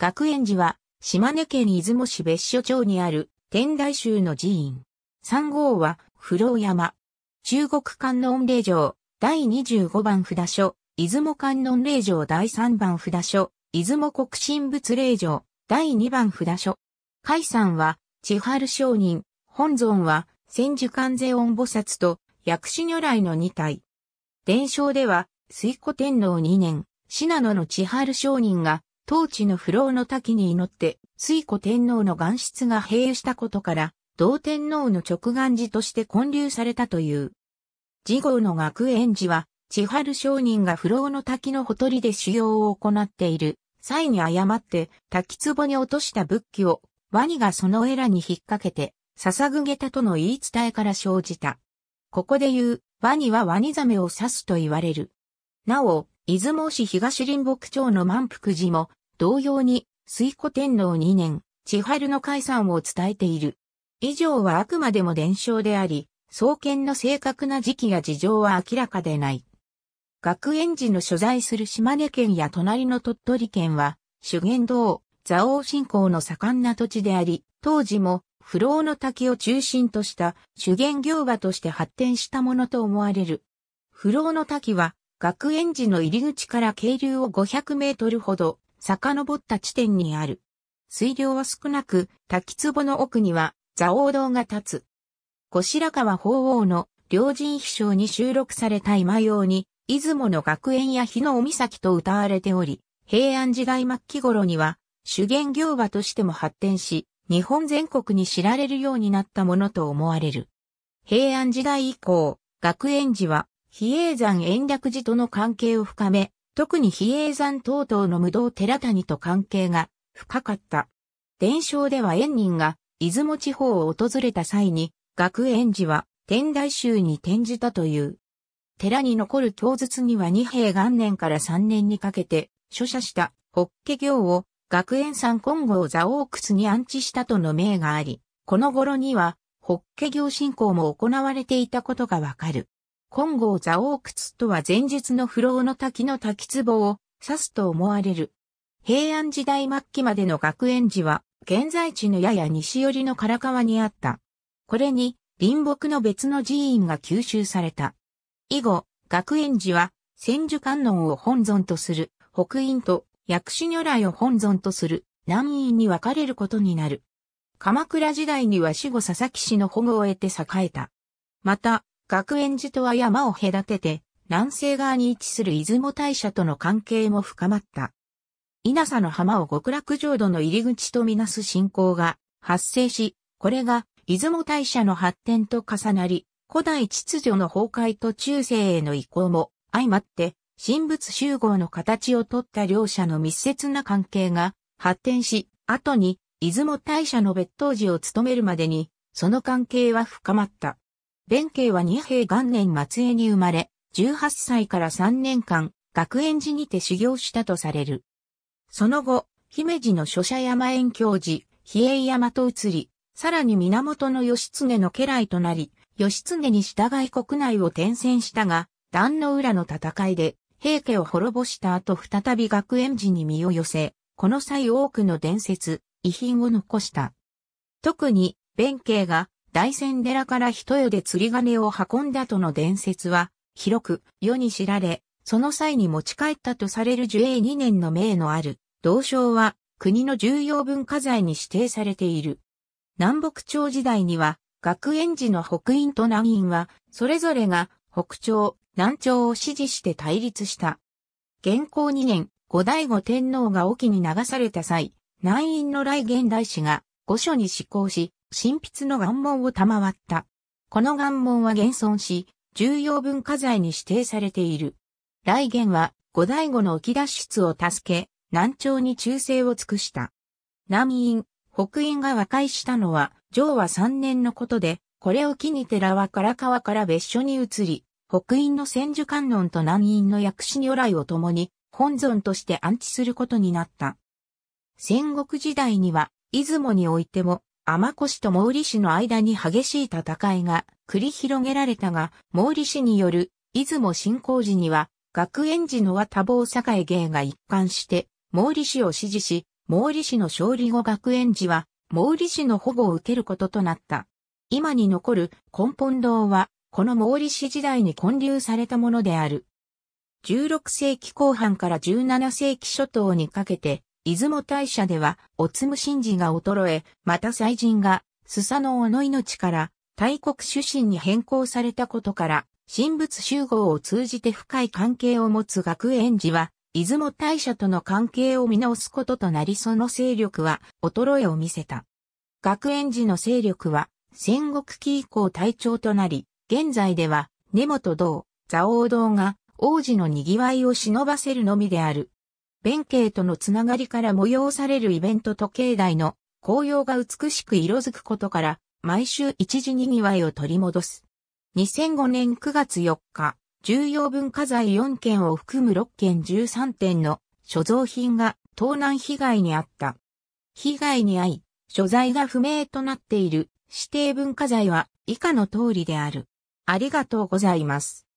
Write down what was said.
学園寺は、島根県出雲市別所町にある天台宗の寺院。3号は、不老山。中国観音霊場、第25番札所、出雲観音霊場第3番札所、出雲国神仏霊場、第2番札所。海山は、千春商人、本尊は、千手観世音菩薩と、薬師如来の2体。伝承では、水古天皇2年、信濃の千春商人が、当地の不老の滝に祈って、水古天皇の岩室が併用したことから、同天皇の直願寺として建立されたという。次号の学園寺は、千春商人が不老の滝のほとりで修行を行っている。際に誤って滝壺に落とした仏器をワニがそのエラに引っ掛けて、捧げたとの言い伝えから生じた。ここで言う、ワニはワニザメを指すと言われる。なお、出雲市東林北町の満福寺も、同様に、水古天皇2年、千春の解散を伝えている。以上はあくまでも伝承であり、創建の正確な時期や事情は明らかでない。学園寺の所在する島根県や隣の鳥取県は、修験道、蔵王信仰の盛んな土地であり、当時も不老の滝を中心とした修験行場として発展したものと思われる。不老の滝は、学園寺の入り口から渓流を500メートルほど遡った地点にある。水量は少なく、滝壺の奥には、蔵王堂が立つ。小白川法王の両人秘書に収録された今用に、出雲の学園や日の御岬と歌われており、平安時代末期頃には、主言行場としても発展し、日本全国に知られるようになったものと思われる。平安時代以降、学園寺は、比叡山延暦寺との関係を深め、特に比叡山等々の無道寺谷と関係が深かった。伝承では縁人が出雲地方を訪れた際に、学園寺は天台宗に転じたという。寺に残る供述には二平元年から三年にかけて、書者した法華経を学園山金剛座王窟に安置したとの命があり、この頃には法華経信仰も行われていたことがわかる。金剛座王窟とは前述の不老の滝の滝壺を指すと思われる。平安時代末期までの学園寺は、現在地のやや西寄りの唐川にあった。これに、林木の別の寺院が吸収された。以後、学園寺は、千手観音を本尊とする、北院と薬師如来を本尊とする、南院に分かれることになる。鎌倉時代には死後佐々木氏の保護を得て栄えた。また、学園寺とは山を隔てて、南西側に位置する出雲大社との関係も深まった。稲佐の浜を極楽浄土の入り口とみなす信仰が発生し、これが出雲大社の発展と重なり、古代秩序の崩壊と中世への移行も相まって、神仏集合の形をとった両者の密接な関係が発展し、後に出雲大社の別当寺を務めるまでに、その関係は深まった。弁慶は二平元年末江に生まれ、18歳から3年間、学園寺にて修行したとされる。その後、姫路の諸社山園教寺、比叡山と移り、さらに源義経の家来となり、義経に従い国内を転戦したが、壇の浦の戦いで、平家を滅ぼした後再び学園寺に身を寄せ、この際多くの伝説、遺品を残した。特に、弁慶が大仙寺から一夜で釣り金を運んだとの伝説は、広く世に知られ、その際に持ち帰ったとされる樹永2年の命のある、銅賞は国の重要文化財に指定されている。南北朝時代には、学園寺の北院と南院は、それぞれが北朝、南朝を支持して対立した。元寇2年、後醍醐天皇が沖に流された際、南院の来元大使が御所に施行し、神筆の岩門を賜った。この岩門は現存し、重要文化財に指定されている。来元は、後醍醐のき脱出を助け、南朝に忠誠を尽くした。南院、北院が和解したのは、上和三年のことで、これを機に寺は唐川から別所に移り、北院の千手観音と南院の薬師如来を共に、本尊として安置することになった。戦国時代には、出雲においても、天越と毛利氏の間に激しい戦いが繰り広げられたが、毛利氏による出雲侵攻時には、学園児の和多忙栄芸が一貫して、毛利氏を支持し、毛利氏の勝利後学園児は、毛利氏の保護を受けることとなった。今に残る根本堂は、この毛利氏時代に建立されたものである。16世紀後半から17世紀初頭にかけて、出雲大社では、おつむ神事が衰え、また祭神が、スサノオの命から、大国主神に変更されたことから、神仏集合を通じて深い関係を持つ学園寺は、出雲大社との関係を見直すこととなりその勢力は衰えを見せた。学園寺の勢力は戦国期以降隊長となり、現在では根本道、蔵王堂が王子の賑わいを忍ばせるのみである。弁慶とのつながりから催されるイベントと境内の紅葉が美しく色づくことから、毎週一時に庭へいを取り戻す。2005年9月4日、重要文化財4件を含む6件13点の所蔵品が盗難被害にあった。被害に遭い、所在が不明となっている指定文化財は以下の通りである。ありがとうございます。